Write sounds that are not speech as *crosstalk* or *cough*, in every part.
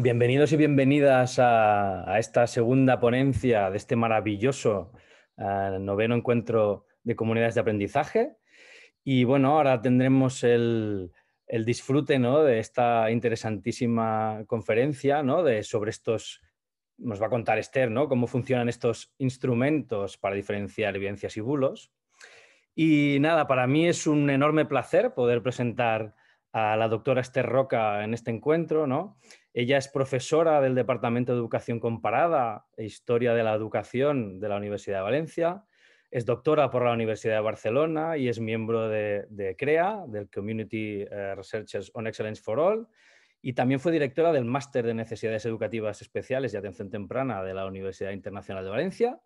Bienvenidos y bienvenidas a, esta segunda ponencia de este maravilloso eh, noveno encuentro de comunidades de aprendizaje. Y bueno, ahora tendremos el, disfrute ¿no? de esta interesantísima conferencia de, sobre estos, nos va a contar Esther, ¿no? cómo funcionan estos instrumentos para diferenciar evidencias y bulos. Y nada, para mí es un enorme placer poder presentar a la doctora Esther Roca en este encuentro, ¿no? Ella es profesora del Departamento de Educación Comparada e Historia de la Educación de la Universidad de Valencia. Es doctora por la Universidad de Barcelona y es miembro de, CREA, del Community eh, Researchers on Excellence for All. Y también fue directora del Máster de Necesidades Educativas Especiales y Atención Temprana de la Universidad Internacional de Valencia.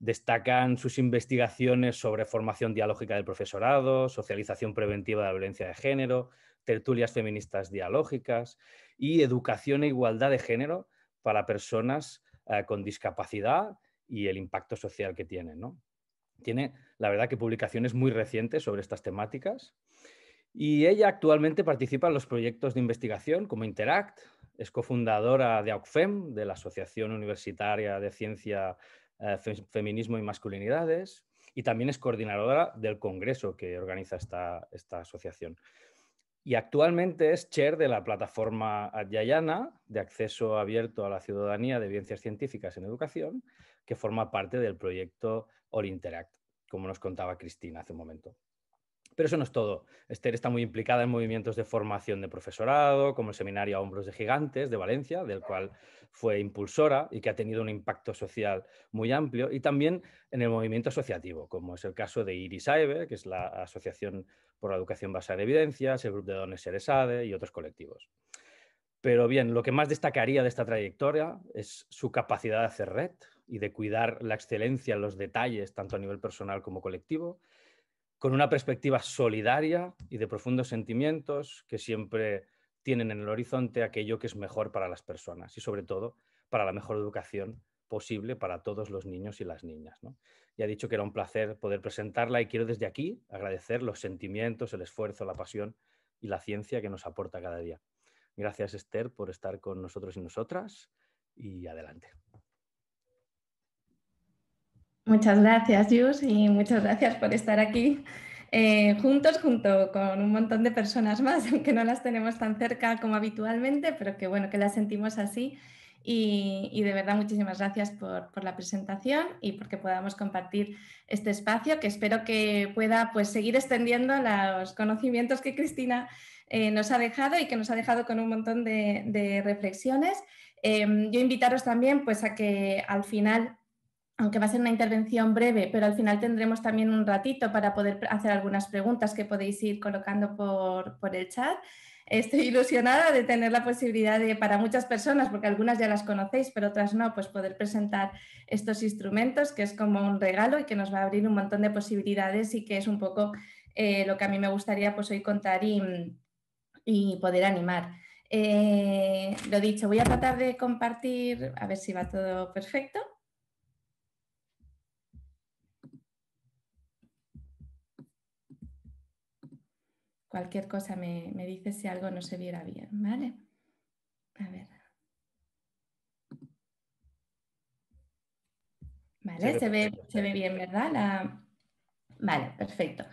Destacan sus investigaciones sobre formación dialógica del profesorado, socialización preventiva de la violencia de género, tertulias feministas dialógicas y educación e igualdad de género para personas eh, con discapacidad y el impacto social que tienen. Tiene, la verdad, que publicaciones muy recientes sobre estas temáticas. Y ella actualmente participa en los proyectos de investigación como Interact, es cofundadora de AUCFEM, de la Asociación Universitaria de Ciencia, eh, Feminismo y Masculinidades, y también es coordinadora del Congreso que organiza esta asociación. Y actualmente es chair de la plataforma Adyayana de acceso abierto a la ciudadanía de evidencias científicas en educación, que forma parte del proyecto All Interact, como nos contaba Cristina hace un momento. Pero eso no es todo. Esther está muy implicada en movimientos de formación de profesorado, como el seminario a Hombros de Gigantes de Valencia, del cual fue impulsora y que ha tenido un impacto social muy amplio, y también en el movimiento asociativo, como es el caso de Iris que es la Asociación por la Educación Basada en Evidencias, el Grupo de Dones Seresade y otros colectivos. Pero bien, lo que más destacaría de esta trayectoria es su capacidad de hacer red y de cuidar la excelencia en los detalles, tanto a nivel personal como colectivo, con una perspectiva solidaria y de profundos sentimientos que siempre tienen en el horizonte aquello que es mejor para las personas y sobre todo para la mejor educación posible para todos los niños y las niñas. Ya he dicho que era un placer poder presentarla y quiero desde aquí agradecer los sentimientos, el esfuerzo, la pasión y la ciencia que nos aporta cada día. Gracias Esther por estar con nosotros y nosotras y adelante. Muchas gracias, Jus, y muchas gracias por estar aquí eh, juntos, junto con un montón de personas más, *laughs* que no las tenemos tan cerca como habitualmente, pero que bueno, que las sentimos así. Y, de verdad, muchísimas gracias por, la presentación y porque podamos compartir este espacio, que espero que pueda pues, seguir extendiendo los conocimientos que Cristina eh, nos ha dejado y que nos ha dejado con un montón de, reflexiones. Em, yo invitaros también pues, a que al final aunque va a ser una intervención breve, pero al final tendremos también un ratito para poder hacer algunas preguntas que podéis ir colocando por, el chat. Estoy ilusionada de tener la posibilidad de, para muchas personas, porque algunas ya las conocéis, pero otras no, pues poder presentar estos instrumentos, que es como un regalo y que nos va a abrir un montón de posibilidades y que es un poco eh, lo que a mí me gustaría pues, hoy contar y, poder animar. Eh, lo dicho, voy a tratar de compartir, a ver si va todo perfecto. cualquier cosa me, dice dices si algo no se viera bien, ¿vale? A ver. Vale, se ve, bien, ¿verdad? Vale, perfecto.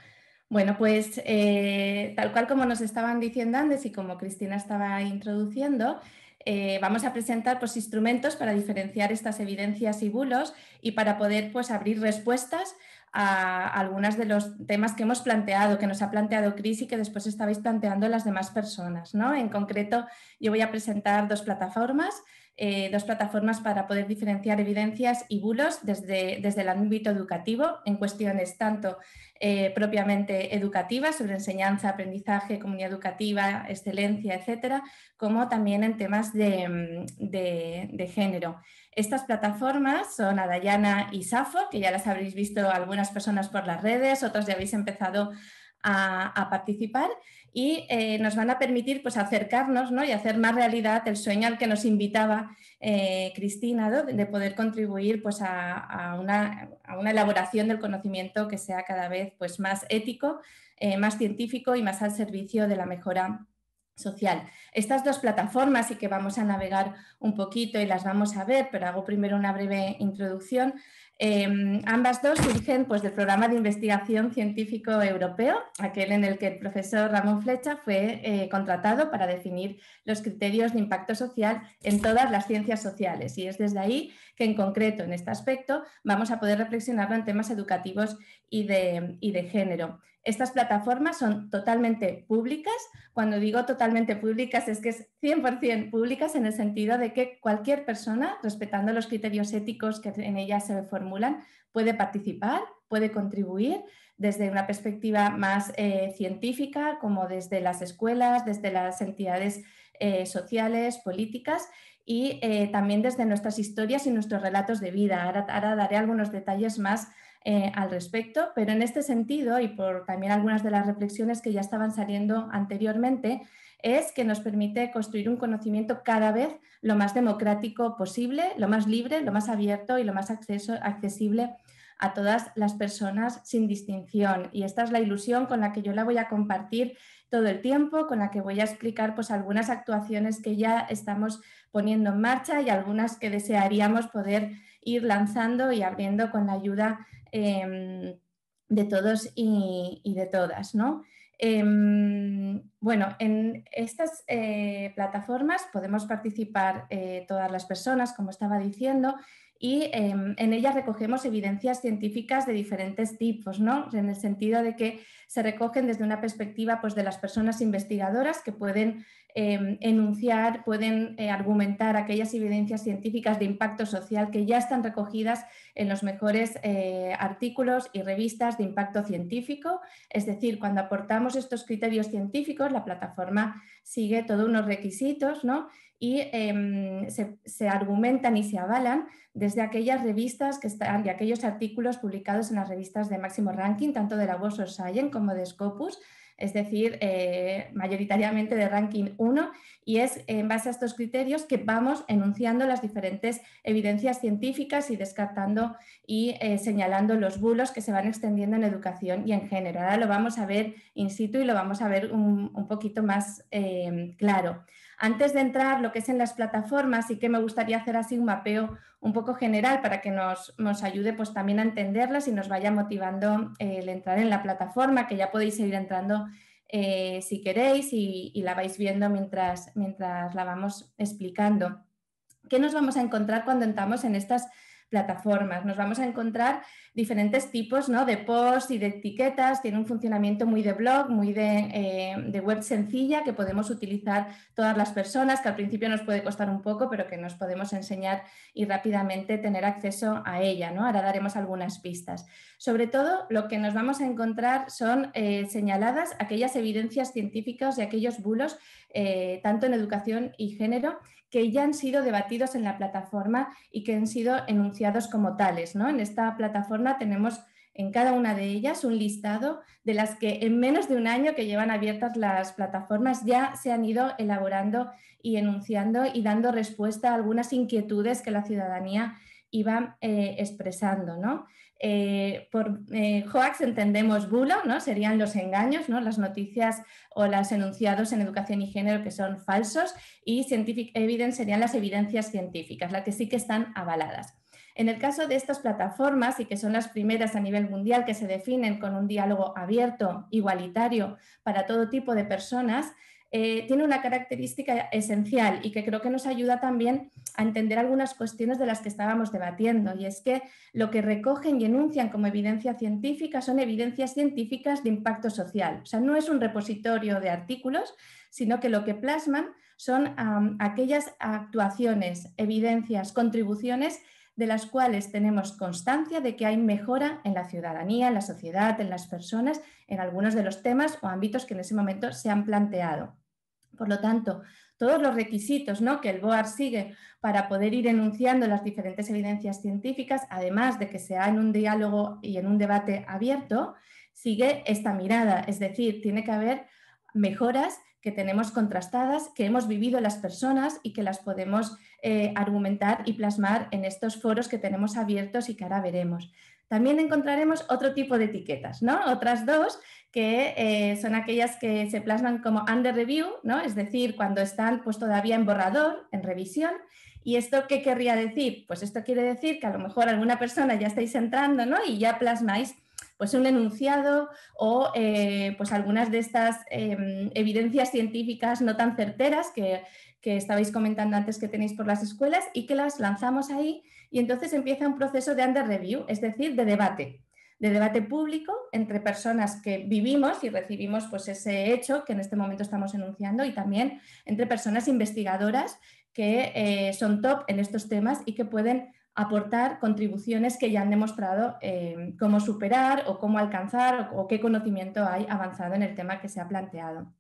Bueno, pues eh, tal cual como nos estaban diciendo antes y como Cristina estaba introduciendo, eh, vamos a presentar pues, instrumentos para diferenciar estas evidencias y bulos y para poder pues, abrir respuestas a algunos de los temas que hemos planteado, que nos ha planteado Cris y que después estabais planteando las demás personas. ¿no? En concreto, yo voy a presentar dos plataformas. Eh, dos plataformas para poder diferenciar evidencias y bulos desde, el ámbito educativo, en cuestiones tanto eh, propiamente educativas, sobre enseñanza, aprendizaje, comunidad educativa, excelencia, etcétera, como también en temas mm, de, género. Estas plataformas son Adayana y Safo, que ya las habréis visto algunas personas por las redes, otras ya habéis empezado a participar y eh, nos van a permitir pues, acercarnos y hacer más realidad el sueño al que nos invitaba eh, Cristina, de poder contribuir pues, a, una, elaboración del conocimiento que sea cada vez pues, más ético, eh, más científico y más al servicio de la mejora social. Estas dos plataformas y que vamos a navegar un poquito y las vamos a ver, pero hago primero una breve introducción, Em, ambas dos surgen pues, del programa de investigación científico europeo, aquel en el que el profesor Ramón Flecha fue eh, contratado para definir los criterios de impacto social en todas las ciencias sociales. Y es desde ahí que en concreto en este aspecto vamos a poder reflexionarlo en temas educativos y de género. Estas plataformas son totalmente públicas. Cuando digo totalmente públicas es que es 100% públicas en el sentido de que cualquier persona, respetando los criterios éticos que en ellas se formulan, puede participar, puede contribuir desde una perspectiva más eh, científica, como desde las escuelas, desde las entidades eh, sociales, políticas y eh, también desde nuestras historias y nuestros relatos de vida. ahora daré algunos detalles más eh, al respecto, pero en este sentido, y por también algunas de las reflexiones que ya estaban saliendo anteriormente, es que nos permite construir un conocimiento cada vez lo más democrático posible, lo más libre, lo más abierto y lo más accesible a todas las personas sin distinción. Y esta es la ilusión con la que yo la voy a compartir todo el tiempo, con la que voy a explicar pues, algunas actuaciones que ya estamos poniendo en marcha y algunas que desearíamos poder ir lanzando y abriendo con la ayuda Em, de todos y, de todas. ¿no? Em, bueno, en estas eh, plataformas podemos participar eh, todas las personas, como estaba diciendo, y em, en ellas recogemos evidencias científicas de diferentes tipos, ¿no? en el sentido de que se recogen desde una perspectiva pues, de las personas investigadoras que pueden Em, enunciar, pueden eh, argumentar aquellas evidencias científicas de impacto social que ya están recogidas en los mejores eh, artículos y revistas de impacto científico. Es decir, cuando aportamos estos criterios científicos, la plataforma sigue todos unos requisitos y em, se, argumentan y se avalan desde aquellas revistas que están, de aquellos artículos publicados en las revistas de máximo ranking, tanto de la World Science como de Scopus, es decir, eh, mayoritariamente de ranking 1, y es en base a estos criterios que vamos enunciando las diferentes evidencias científicas y descartando y eh, señalando los bulos que se van extendiendo en educación y en género. Ahora lo vamos a ver in situ y lo vamos a ver un, poquito más eh, claro. Antes de entrar lo que es en las plataformas, sí que me gustaría hacer así un mapeo un poco general para que nos, ayude pues también a entenderlas y nos vaya motivando eh, el entrar en la plataforma, que ya podéis seguir entrando eh, si queréis y, la vais viendo mientras, mientras la vamos explicando. ¿Qué nos vamos a encontrar cuando entramos en estas plataformas. Nos vamos a encontrar diferentes tipos ¿no? de posts y de etiquetas. Tiene un funcionamiento muy de blog, muy eh, de, web sencilla que podemos utilizar todas las personas, que al principio nos puede costar un poco, pero que nos podemos enseñar y rápidamente tener acceso a ella. ¿no? Ahora daremos algunas pistas. Sobre todo, lo que nos vamos a encontrar son eh, señaladas aquellas evidencias científicas y aquellos bulos, eh, tanto en educación y género, que ya han sido debatidos en la plataforma y que han sido enunciados como tales. ¿no? En esta plataforma tenemos en cada una de ellas un listado de las que en menos de un año que llevan abiertas las plataformas ya se han ido elaborando y enunciando y dando respuesta a algunas inquietudes que la ciudadanía iba eh, expresando. ¿no? Eh, por eh, hoax entendemos bulo, ¿no? serían los engaños, ¿no? las noticias o los enunciados en educación y género que son falsos, y scientific evidence serían las evidencias científicas, las que sí que están avaladas. En el caso de estas plataformas, y que son las primeras a nivel mundial que se definen con un diálogo abierto, igualitario, para todo tipo de personas, eh, tiene una característica esencial y que creo que nos ayuda también a entender algunas cuestiones de las que estábamos debatiendo, y es que lo que recogen y enuncian como evidencia científica son evidencias científicas de impacto social. O sea, no es un repositorio de artículos, sino que lo que plasman son aquellas actuaciones, evidencias, contribuciones de las cuales tenemos constancia de que hay mejora en la ciudadanía, en la sociedad, en las personas, en algunos de los temas o ámbitos que en ese momento se han planteado. Por lo tanto, todos los requisitos ¿no? que el BOAR sigue para poder ir enunciando las diferentes evidencias científicas, además de que sea en un diálogo y en un debate abierto, sigue esta mirada, es decir, tiene que haber mejoras que tenemos contrastadas, que hemos vivido las personas y que las podemos eh, argumentar y plasmar en estos foros que tenemos abiertos y que ahora veremos. También encontraremos otro tipo de etiquetas, ¿no? Otras dos que eh, son aquellas que se plasman como under review, ¿no? Es decir, cuando están pues todavía en borrador, en revisión. ¿Y esto qué querría decir? Pues esto quiere decir que a lo mejor alguna persona ya estáis entrando, ¿no? Y ya plasmáis pues un enunciado o eh, pues algunas de estas em, evidencias científicas no tan certeras que, estabais comentando antes que tenéis por las escuelas y que las lanzamos ahí y entonces empieza un proceso de under review, es decir, de debate de debate público entre personas que vivimos y recibimos pues, ese hecho que en este momento estamos enunciando y también entre personas investigadoras que eh, son top en estos temas y que pueden aportar contribuciones que ya han demostrado eh, cómo superar o cómo alcanzar o, qué conocimiento hay avanzado en el tema que se ha planteado.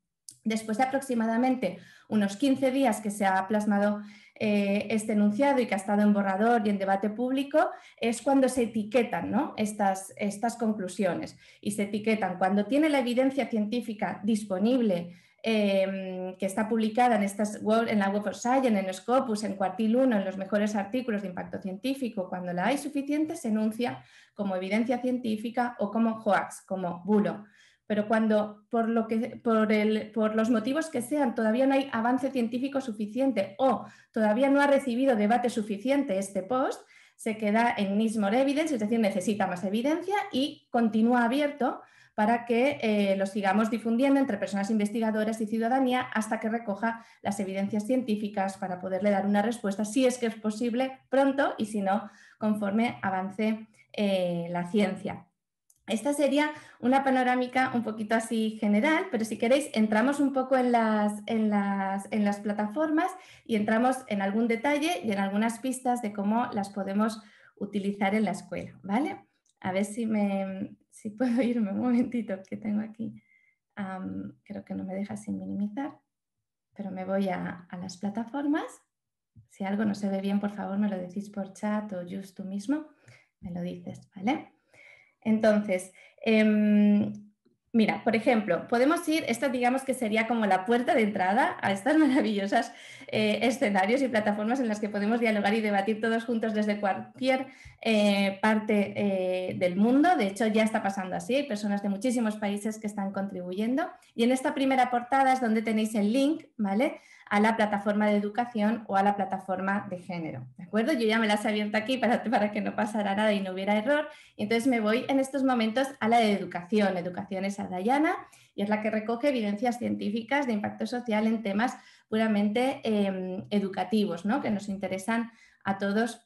Después de aproximadamente unos 15 días que se ha plasmado eh, este enunciado y que ha estado en borrador y en debate público, es cuando se etiquetan estas, estas conclusiones. Y se etiquetan cuando tiene la evidencia científica disponible Em, que está publicada en, estas en la Web of Science, en Scopus, en Cuartil 1, en los mejores artículos de impacto científico, cuando la hay suficiente se enuncia como evidencia científica o como hoax, como bulo. Pero cuando, por, los motivos que sean, todavía no hay avance científico suficiente o todavía no ha recibido debate suficiente este post, se queda en needs more evidence, es decir, necesita más evidencia y continúa abierto para que eh, lo sigamos difundiendo entre personas investigadoras y ciudadanía hasta que recoja las evidencias científicas para poderle dar una respuesta, si es que es posible pronto y si no, conforme avance eh, la ciencia. Esta sería una panorámica un poquito así general, pero si queréis entramos un poco en las, las, en las plataformas y entramos en algún detalle y en algunas pistas de cómo las podemos utilizar en la escuela, ¿vale? A ver si me, si puedo *laughs* irme un momentito que tengo aquí, creo que no me deja sin minimizar, pero me voy a, las plataformas. Si algo no se ve bien, por favor, me lo decís por chat o just tú mismo, me lo dices, ¿vale? Entonces, em, Mira, por ejemplo, podemos ir, esto digamos que sería como la puerta de entrada a estas *laughs* maravillosas eh, escenarios y plataformas en las que podemos dialogar y debatir todos juntos desde cualquier eh, parte eh, del mundo. De hecho, ya está pasando así, hay personas de muchísimos países que están contribuyendo. Y en esta primera portada es donde tenéis el link, ¿vale? a la plataforma de educación o a la plataforma de género. ¿De acuerdo? Yo ya me las he abierto aquí para, *laughs* que no pasara nada y no hubiera error. Entonces me voy en estos momentos a la de educación. Educación es a Dayana y es la que recoge evidencias científicas de impacto social en temas puramente em, educativos, ¿no? que nos interesan a todos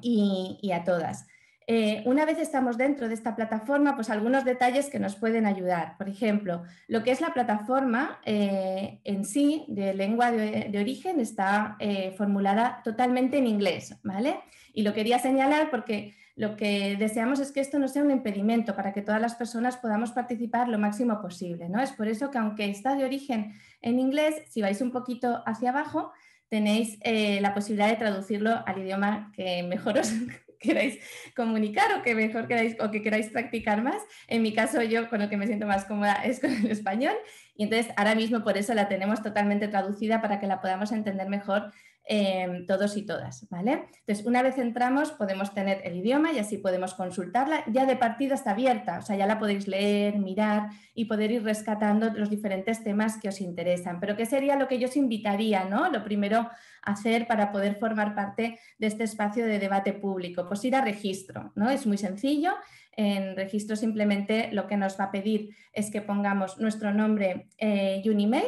y a todas. Eh, una vez estamos dentro de esta plataforma, pues algunos detalles que nos pueden ayudar. Por ejemplo, lo que es la plataforma eh, en sí de lengua de, origen está eh, formulada totalmente en inglés, ¿vale? Y lo quería señalar porque lo que deseamos es que esto no sea un impedimento para que todas las personas podamos participar lo máximo posible, ¿no? Es por eso que aunque está de origen en inglés, si vais un poquito hacia abajo, tenéis la posibilidad de traducirlo al idioma que mejor os *laughs* queráis comunicar o que mejor queráis o que queráis practicar más. En mi caso, yo con lo que me siento más cómoda *laughs* es con el español y entonces ahora mismo por eso la tenemos totalmente traducida para que la podamos entender mejor Em, todos y todas, ¿vale? Entonces, una vez entramos, podemos tener el idioma y así podemos consultarla. Ya de partida está abierta, o sea, ya la podéis leer, mirar y poder ir rescatando los diferentes temas que os interesan. Pero, ¿qué sería lo que yo os invitaría, ¿no? Lo primero a hacer para poder formar parte de este espacio de debate público, pues ir a registro, ¿no? Es muy sencillo. En registro simplemente lo que nos va a pedir es que pongamos nuestro nombre eh, y un email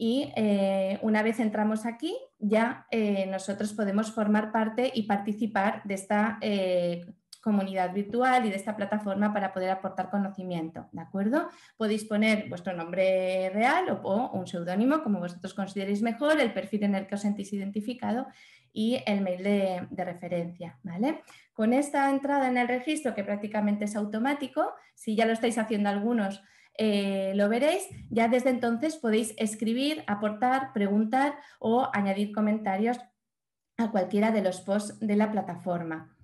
y eh, una vez entramos aquí ya eh, nosotros podemos formar parte y participar de esta eh, comunidad virtual y de esta plataforma para poder aportar conocimiento, ¿de acuerdo? Podéis poner vuestro nombre real o, un seudónimo, como vosotros consideréis mejor, el perfil en el que os sentís identificado y el mail de, de, referencia. ¿vale? Con esta entrada en el registro, que prácticamente es automático, si ya lo estáis haciendo algunos, eh, lo veréis. Ya desde entonces podéis escribir, aportar, preguntar o añadir comentarios a cualquiera de los posts de la plataforma.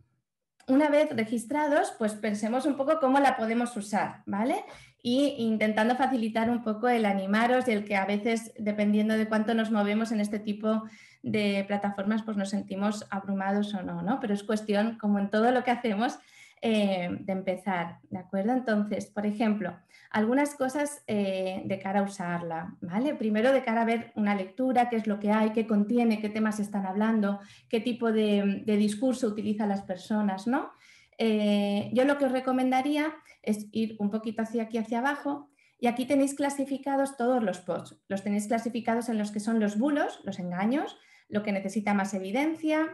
Una vez registrados, pues pensemos un poco cómo la podemos usar, ¿vale? Y intentando facilitar un poco el animaros y el que a veces, dependiendo de cuánto nos movemos en este tipo de plataformas, pues nos sentimos abrumados o no, ¿no? Pero es cuestión, como en todo lo que hacemos, eh, de empezar, ¿de acuerdo? Entonces, por ejemplo, algunas cosas eh, de cara a usarla, ¿vale? Primero de cara a ver una lectura, qué es lo que hay, qué contiene, qué temas están hablando, qué tipo de, discurso utilizan las personas, ¿no? Eh, yo lo que os recomendaría es ir un poquito hacia aquí, hacia abajo, y aquí tenéis clasificados todos los posts. Los tenéis clasificados en los que son los bulos, los engaños, lo que necesita más evidencia,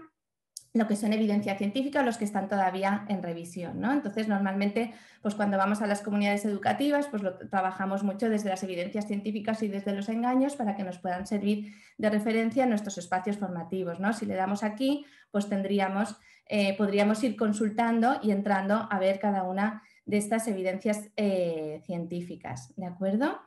lo que son evidencia científica o los que están todavía en revisión. ¿no? Entonces, normalmente, pues cuando vamos a las comunidades educativas, pues lo trabajamos mucho desde las evidencias científicas y desde los engaños para que nos puedan servir de referencia en nuestros espacios formativos. ¿no? Si le damos aquí, pues tendríamos, eh, podríamos ir consultando y entrando a ver cada una de estas evidencias eh, científicas. ¿De acuerdo?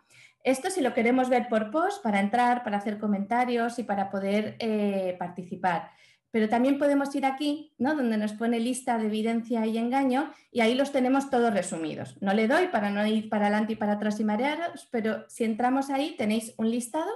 Esto si lo queremos ver por post, para entrar, para hacer comentarios y para poder eh, participar. Pero también podemos ir aquí, ¿no? donde nos pone lista de evidencia y engaño, y ahí los tenemos todos resumidos. No le doy para no ir para adelante y para atrás y marearos, pero si entramos ahí tenéis un listado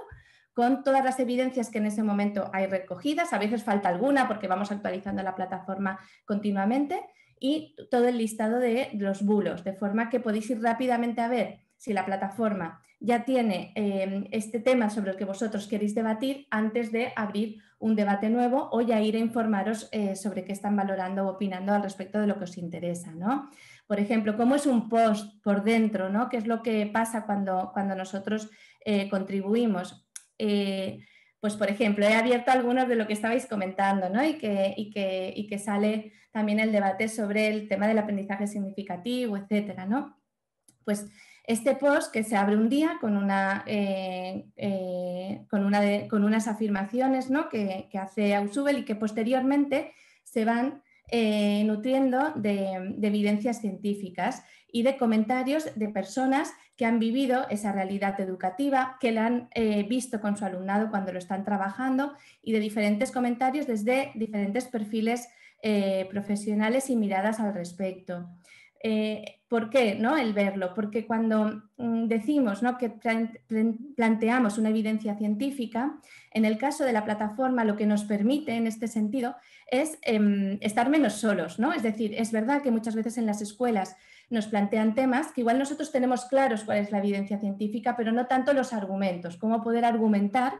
con todas las evidencias que en ese momento hay recogidas. A veces falta alguna porque vamos actualizando la plataforma continuamente y todo el listado de los bulos, de forma que podéis ir rápidamente a ver si la plataforma ya tiene em, este tema sobre el que vosotros queréis debatir antes de abrir un debate nuevo o ya ir a informaros eh, sobre qué están valorando o opinando al respecto de lo que os interesa. Por ejemplo, cómo es un post por dentro, ¿no? qué es lo que pasa cuando, cuando nosotros eh, contribuimos. Eh, pues, por ejemplo, he abierto algunos de lo que estabais comentando ¿no? y, que, que, que sale también el debate sobre el tema del aprendizaje significativo, etcétera. ¿no? Pues este post que se abre un día con, eh, eh, unas afirmaciones que, hace Ausubel y que posteriormente se van eh, nutriendo de, evidencias científicas y de comentarios de personas que han vivido esa realidad educativa, que la han visto con su alumnado cuando lo están trabajando y de diferentes comentarios desde diferentes perfiles profesionales y miradas al respecto. Eh, ¿Por qué ¿no? el verlo? Porque cuando mm, decimos ¿no? que planteamos una evidencia científica, en el caso de la plataforma lo que nos permite en este sentido es em, estar menos solos. ¿no? Es decir, es verdad que muchas veces en las escuelas nos plantean temas que igual nosotros tenemos claros cuál es la evidencia científica, pero no tanto los argumentos, cómo poder argumentar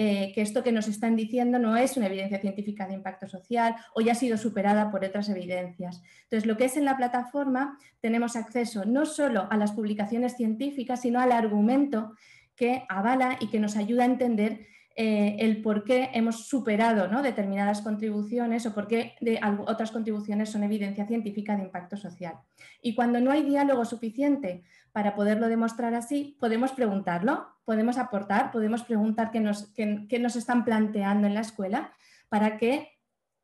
eh, que esto que nos están diciendo no es una evidencia científica de impacto social o ya ha sido superada por otras evidencias. Entonces, lo que es en la plataforma, tenemos acceso no solo a las publicaciones científicas, sino al argumento que avala y que nos ayuda a entender eh, el por qué hemos superado determinadas contribuciones o por qué otras contribuciones son evidencia científica de impacto social. Y cuando no hay diálogo suficiente para poderlo demostrar así, podemos preguntarlo, podemos aportar, podemos preguntar qué nos, qué nos están planteando en la escuela para que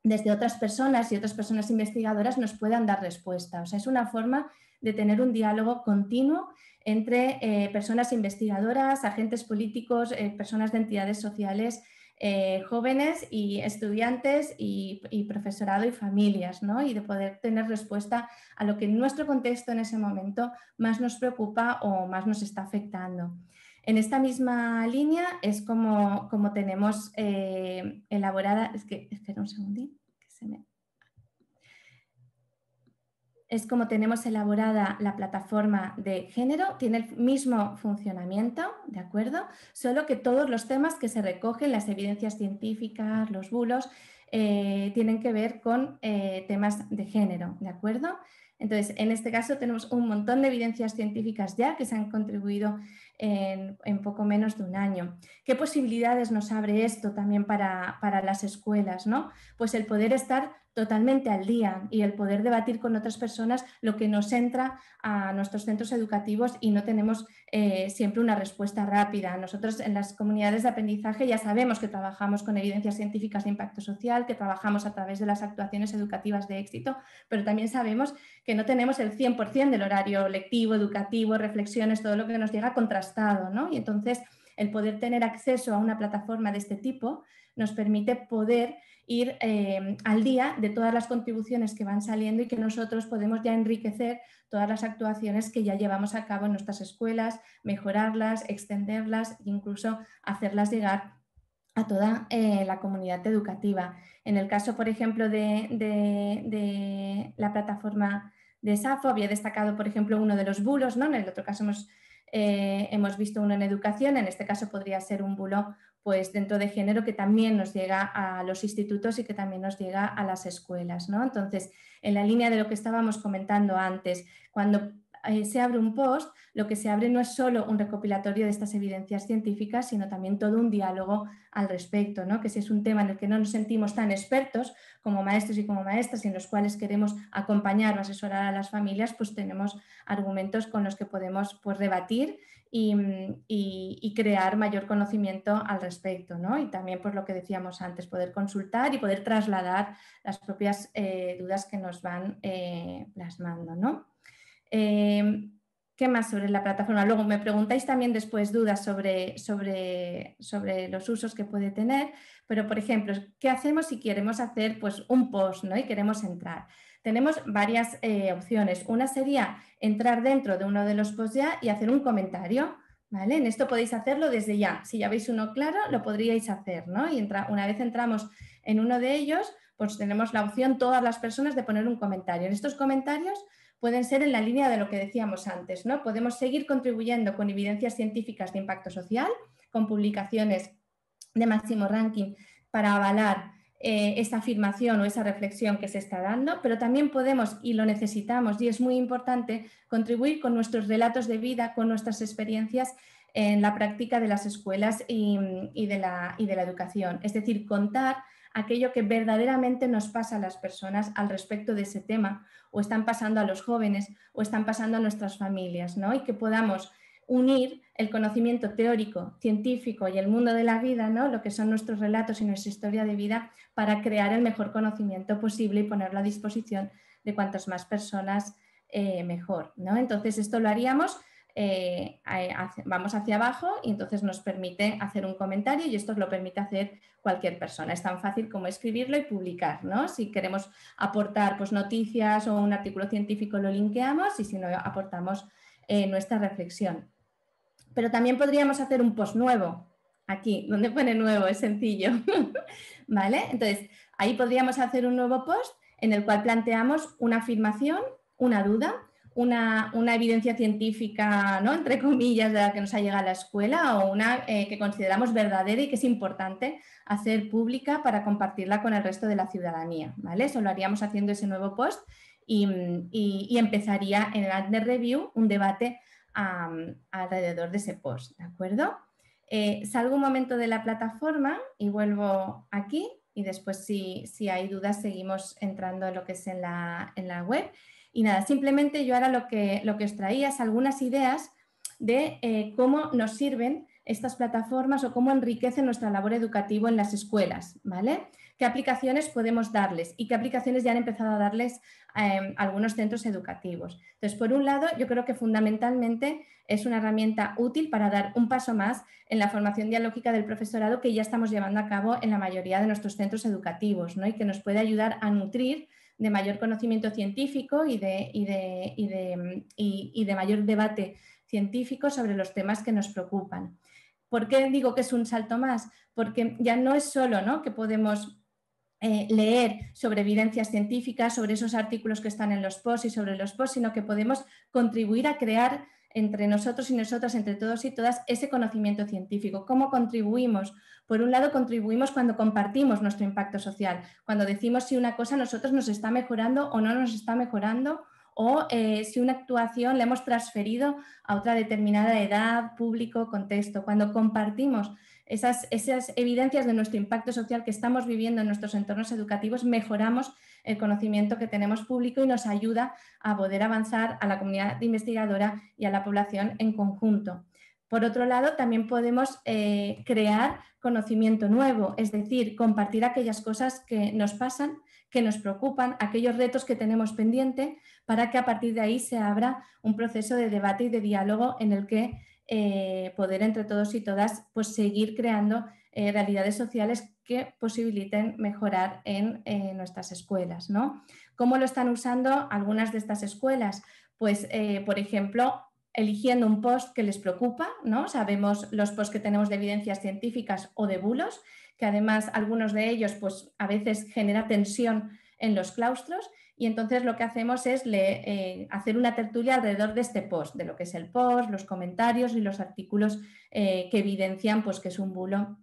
desde otras personas y otras personas investigadoras nos puedan dar respuesta. O sea, es una forma de tener un diálogo continuo entre eh, personas investigadoras, agentes políticos, eh, personas de entidades sociales, eh, jóvenes y estudiantes y, profesorado y familias, ¿no? y de poder tener respuesta a lo que en nuestro contexto en ese momento más nos preocupa o más nos está afectando. En esta misma línea es como, como tenemos elaborada, es que, espera un segundín, que se me es como tenemos elaborada la plataforma de género, tiene el mismo funcionamiento, ¿de acuerdo? Solo que todos los temas que se recogen, las evidencias científicas, los bulos, eh, tienen que ver con eh, temas de género, ¿de acuerdo? Entonces, en este caso tenemos un montón de evidencias científicas ya que se han contribuido en, poco menos de un año. ¿Qué posibilidades nos abre esto también para, para las escuelas? ¿no? Pues el poder estar totalmente al día y el poder debatir con otras personas lo que nos entra a nuestros centros educativos y no tenemos eh, siempre una respuesta rápida. Nosotros en las comunidades de aprendizaje ya sabemos que trabajamos con evidencias científicas de impacto social, que trabajamos a través de las actuaciones educativas de éxito, pero también sabemos que no tenemos el 100% del horario lectivo, educativo, reflexiones, todo lo que nos llega contrastado. ¿no? Y entonces el poder tener acceso a una plataforma de este tipo nos permite poder ir eh, al día de todas las contribuciones que van saliendo y que nosotros podemos ya enriquecer todas las actuaciones que ya llevamos a cabo en nuestras escuelas, mejorarlas, extenderlas e incluso hacerlas llegar a toda eh, la comunidad educativa. En el caso, por ejemplo, de, la plataforma de SAFO, había destacado, por ejemplo, uno de los bulos, ¿no? en el otro caso hemos eh, hemos visto uno en educación, en este caso podría ser un bulo pues dentro de género que también nos llega a los institutos y que también nos llega a las escuelas. ¿no? Entonces, en la línea de lo que estábamos comentando antes, cuando eh, se abre un post, lo que se abre no es solo un recopilatorio de estas evidencias científicas, sino también todo un diálogo al respecto, ¿no? que si es un tema en el que no nos sentimos tan expertos como maestros y como maestras y en los cuales queremos acompañar o asesorar a las familias, pues tenemos argumentos con los que podemos rebatir pues, Mm, y, crear mayor conocimiento al respecto. ¿no? Y también, pues lo que decíamos antes, poder consultar y poder trasladar las propias eh, dudas que nos van eh, plasmando. ¿no? Em, ¿Qué más sobre la plataforma? Luego me preguntáis también después dudas sobre, los usos que puede tener, pero por ejemplo, ¿qué hacemos si queremos hacer pues, un post ¿no? y queremos entrar? tenemos varias eh, opciones. Una sería entrar dentro de uno de los posts ya y hacer un comentario. ¿Vale? En esto podéis hacerlo desde ya. Si ya veis uno claro, lo podríais hacer. Y entra, una vez entramos en uno de ellos, pues tenemos la opción todas las personas de poner un comentario. En estos comentarios pueden ser en la línea de lo que decíamos antes. ¿no? Podemos seguir contribuyendo con evidencias científicas de impacto social, con publicaciones de máximo ranking para avalar eh, esta afirmación o esa reflexión que se está dando, pero también podemos, y lo necesitamos, y es muy importante, contribuir con nuestros relatos de vida, con nuestras experiencias en la práctica de las escuelas y, de, la, educación. Es decir, contar aquello que verdaderamente nos pasa a las personas al respecto de ese tema, o están pasando a los jóvenes, o están pasando a nuestras familias, ¿no? Y que podamos unir el conocimiento teórico, científico y el mundo de la vida, ¿no? lo que son nuestros relatos y nuestra historia de vida, para crear el mejor conocimiento posible y ponerlo a disposición de cuantas más personas eh, mejor. ¿no? Entonces, esto lo haríamos, eh, vamos hacia abajo y entonces nos permite hacer un comentario y esto lo permite hacer cualquier persona. Es tan fácil como escribirlo y publicar. Si queremos aportar pues, noticias o un artículo científico, lo linkeamos y si no, aportamos eh, nuestra reflexión. Pero también podríamos hacer un post nuevo. Aquí, donde pone nuevo, es sencillo. *laughs* ¿Vale? Entonces, ahí podríamos hacer un nuevo post en el cual planteamos una afirmación, una duda, una, evidencia científica, ¿no? entre comillas, de la que nos ha llegado a la escuela o una eh, que consideramos verdadera y que es importante hacer pública para compartirla con el resto de la ciudadanía. ¿vale? Eso lo haríamos haciendo ese nuevo post y, empezaría en el Adner Review un debate alrededor de ese post, ¿de acuerdo? Eh, salgo un momento de la plataforma y vuelvo aquí y después si, si hay dudas seguimos entrando en lo que es en la, en la, web. Y nada, simplemente yo ahora lo que, lo os traía es algunas ideas de eh, cómo nos sirven estas plataformas o cómo enriquecen nuestra labor educativa en las escuelas, ¿vale? qué aplicaciones podemos darles y qué aplicaciones ya han empezado a darles em, algunos centros educativos. Entonces, por un lado, yo creo que fundamentalmente es una herramienta útil para dar un paso más en la formación dialógica del profesorado que ya estamos llevando a cabo en la mayoría de nuestros centros educativos y que nos puede ayudar a nutrir de mayor conocimiento científico y de, de, de, de mayor debate científico sobre los temas que nos preocupan. ¿Por qué digo que es un salto más? Porque ya no es solo que podemos eh, leer sobre evidencias científicas, sobre esos artículos que están en los pos y sobre los posts, sino que podemos contribuir a crear entre nosotros y nosotras, entre todos y todas, ese conocimiento científico. ¿Cómo contribuimos? Por un lado, contribuimos cuando compartimos nuestro impacto social, cuando decimos si una cosa a nosotros nos está mejorando o no nos está mejorando, o eh, si una actuación la hemos transferido a otra determinada edad, público, contexto. Cuando compartimos esas, evidencias de nuestro impacto social que estamos viviendo en nuestros entornos educativos, mejoramos el conocimiento que tenemos público y nos ayuda a poder avanzar a la comunidad investigadora y a la población en conjunto. Por otro lado, también podemos eh, crear conocimiento nuevo, es decir, compartir aquellas cosas que nos pasan, que nos preocupan, aquellos retos que tenemos pendiente, para que a partir de ahí se abra un proceso de debate y de diálogo en el que eh, poder entre todos y todas pues, seguir creando eh, realidades sociales que posibiliten mejorar en eh, nuestras escuelas. ¿no? ¿Cómo lo están usando algunas de estas escuelas? Pues, por ejemplo, eligiendo un post que les preocupa, ¿no? Sabemos los posts que tenemos de evidencias científicas o de bulos, que además algunos de ellos pues a veces genera tensión en los claustros y entonces lo que hacemos es eh, hacer una tertulia alrededor de este post, de lo que es el post, los comentarios y los artículos eh, que evidencian pues, que es un bulo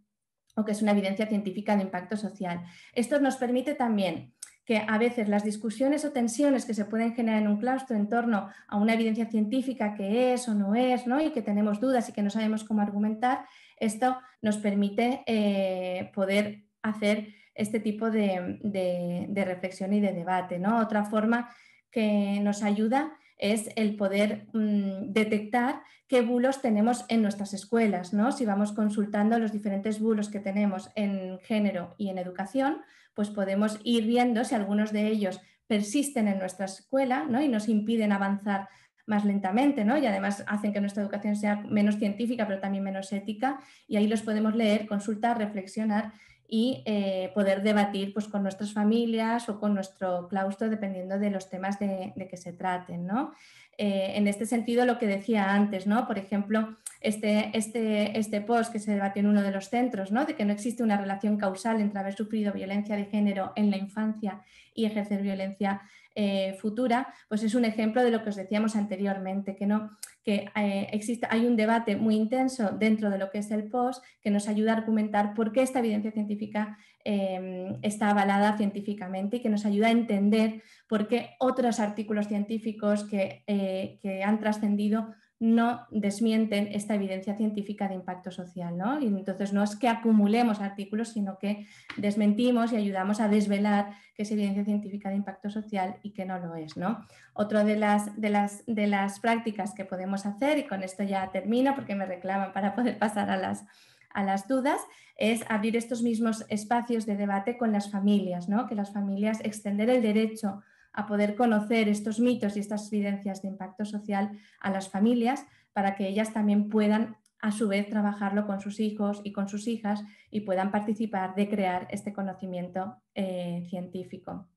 o que es una evidencia científica de impacto social. Esto nos permite también que a veces las discusiones o tensiones que se pueden generar en un claustro en torno a una evidencia científica que es o no es, y que tenemos dudas y que no sabemos cómo argumentar, esto nos permite eh, poder hacer este tipo de, reflexión y de debate. ¿no? Otra forma que nos ayuda es el poder mm, detectar qué bulos tenemos en nuestras escuelas. Si vamos consultando los diferentes bulos que tenemos en género y en educación, pues podemos ir viendo si algunos de ellos persisten en nuestra escuela y nos impiden avanzar más lentamente, ¿no? Y además hacen que nuestra educación sea menos científica, pero también menos ética, y ahí los podemos leer, consultar, reflexionar y eh, poder debatir pues, con nuestras familias o con nuestro claustro, dependiendo de los temas de, que se traten. ¿no? Eh, en este sentido, lo que decía antes, ¿no? por ejemplo, este, este, este post que se debatió en uno de los centros, ¿no? de que no existe una relación causal entre haber sufrido violencia de género en la infancia y ejercer violencia eh, futura, pues es un ejemplo de lo que os decíamos anteriormente, que, no, que eh, existe, hay un debate muy intenso dentro de lo que es el post que nos ayuda a argumentar por qué esta evidencia científica em, está avalada científicamente y que nos ayuda a entender por qué otros artículos científicos que eh, han trascendido no desmienten esta evidencia científica de impacto social. ¿no? Y entonces no es que acumulemos artículos, sino que desmentimos y ayudamos a desvelar que es evidencia científica de impacto social y que no lo es. ¿no? Otra de las, de, las, de las prácticas que podemos hacer, y con esto ya termino porque me reclaman para poder pasar a las, a las dudas es abrir estos mismos espacios de debate con las familias, ¿no? que las familias extender el derecho a poder conocer estos mitos y estas evidencias de impacto social a las familias para que ellas también puedan a su vez trabajarlo con sus hijos y con sus hijas y puedan participar de crear este conocimiento eh, científico.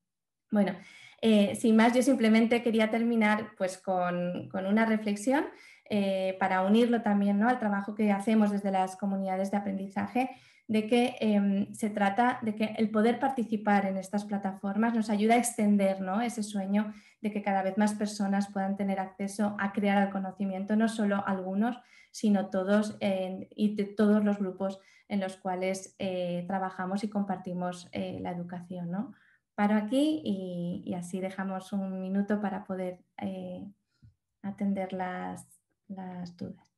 Bueno, eh, sin más, yo simplemente quería terminar pues, con, una reflexión eh, para unirlo también ¿no? al trabajo que hacemos desde las comunidades de aprendizaje de que em, se trata de que el poder participar en estas plataformas nos ayuda a extender ¿no? ese sueño de que cada vez más personas puedan tener acceso a crear el conocimiento, no solo algunos, sino todos y de todos los grupos en los cuales eh, trabajamos y compartimos eh, la educación. ¿no? Paro aquí y, así dejamos un minuto para poder eh, atender las dudas.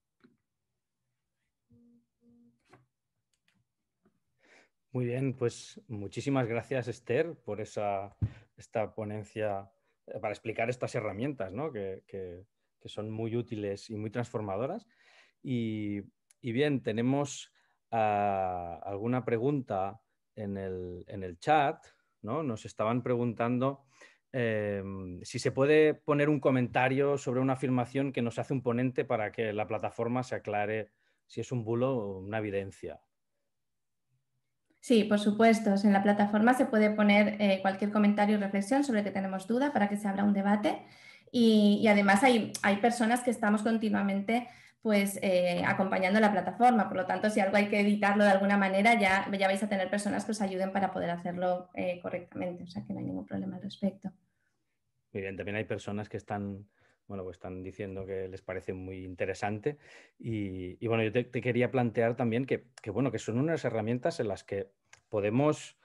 Muy bien, pues muchísimas gracias Esther por esa, esta ponencia eh, para explicar estas herramientas ¿no? que, son muy útiles y muy transformadoras. Y, bien, tenemos ah, alguna pregunta en el, chat. ¿no? Nos estaban preguntando em, si se puede poner un comentario sobre una afirmación que nos hace un ponente para que la plataforma se aclare si es un bulo o una evidencia. Sí, por supuesto. En la plataforma se puede poner eh, cualquier comentario o reflexión sobre que tenemos duda para que se abra un debate. Y, además hay, hay, personas que estamos continuamente pues, eh, acompañando la plataforma. Por lo tanto, si algo hay que editarlo de alguna manera, ya, ya vais a tener personas que os ayuden para poder hacerlo eh, correctamente. O sea que no hay ningún problema al respecto. Muy bien, también hay personas que están bueno, pues están diciendo que les parece muy interesante. Y, bueno, yo te, quería plantear también que, bueno, que son unas herramientas en las que podemos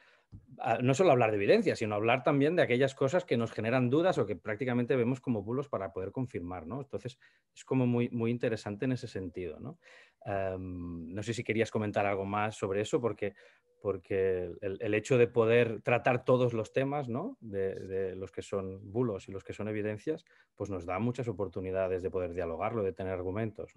ah, no solo hablar de evidencia, sino hablar también de aquellas cosas que nos generan dudas o que prácticamente vemos como bulos para poder confirmar, ¿no? Entonces, es como muy, muy interesante en ese sentido, ¿no? Em, no sé si querías comentar algo más sobre eso, porque porque el, hecho de poder tratar todos los temas, De, los que son bulos y los que son evidencias, pues nos da muchas oportunidades de poder dialogarlo, de tener argumentos,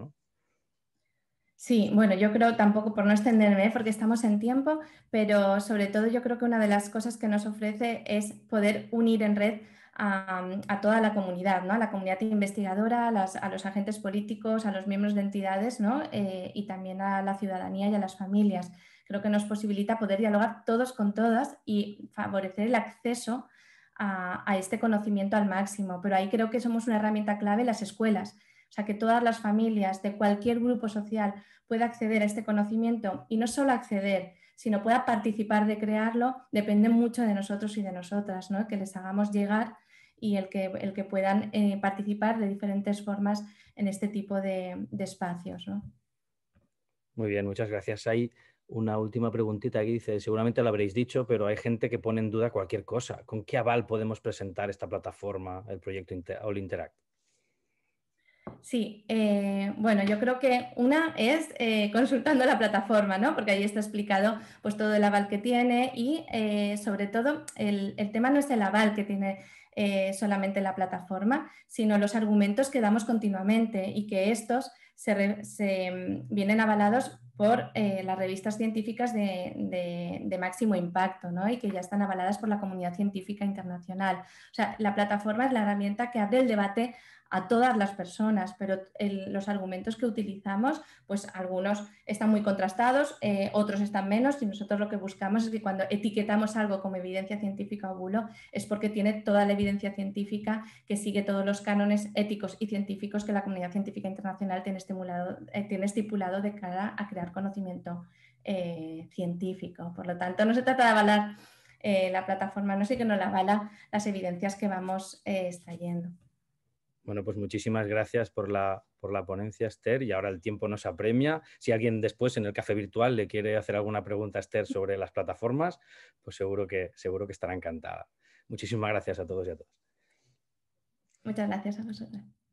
Sí, bueno, yo creo tampoco por no extenderme, ¿eh? porque estamos en tiempo, pero sobre todo yo creo que una de las cosas que nos ofrece es poder unir en red a, mm, toda la comunidad, ¿no? a la comunidad investigadora, a, los agentes políticos, a los miembros de entidades eh, y también a la ciudadanía y a las familias creo que nos posibilita poder dialogar todos con todas y favorecer el acceso a, este conocimiento al máximo. Pero ahí creo que somos una herramienta clave las escuelas. O sea, que todas las familias de cualquier grupo social pueda acceder a este conocimiento y no solo acceder, sino pueda participar de crearlo, depende mucho de nosotros y de nosotras, que les hagamos llegar y el que, el que puedan eh, participar de diferentes formas en este tipo de, espacios. Muy bien, muchas gracias. ahí una última preguntita aquí dice, seguramente lo habréis dicho, pero hay gente que pone en duda cualquier cosa. ¿Con qué aval podemos presentar esta plataforma, el proyecto All Interact? Sí, eh, bueno, yo creo que una es eh, consultando la plataforma, ¿no? Porque ahí está explicado pues todo el aval que tiene y eh, sobre todo el, el, tema no es el aval que tiene solamente la plataforma, sino los argumentos que damos continuamente y que estos se, mm, vienen avalados por eh, las revistas científicas de, de máximo impacto ¿no? y que ya están avaladas por la comunidad científica internacional. O sea, la plataforma es la herramienta que abre el debate a todas las personas, pero los argumentos que utilizamos, pues algunos están muy contrastados, eh, otros están menos, y nosotros lo que buscamos es que cuando etiquetamos algo como evidencia científica o bulo, es porque tiene toda la evidencia científica que sigue todos los cánones éticos y científicos que la comunidad científica internacional tiene, eh, tiene estipulado de cara a crear conocimiento eh, científico. Por lo tanto, no se trata de avalar la plataforma, no sé que no la avala las evidencias que vamos extrayendo. Bueno, pues muchísimas gracias por la, ponencia, Esther. Y ahora el tiempo nos apremia. Si alguien después en el café virtual le quiere hacer alguna pregunta a Esther sobre las plataformas, pues seguro que, seguro que estará encantada. Muchísimas gracias a todos y a todas. Muchas gracias a vosotros.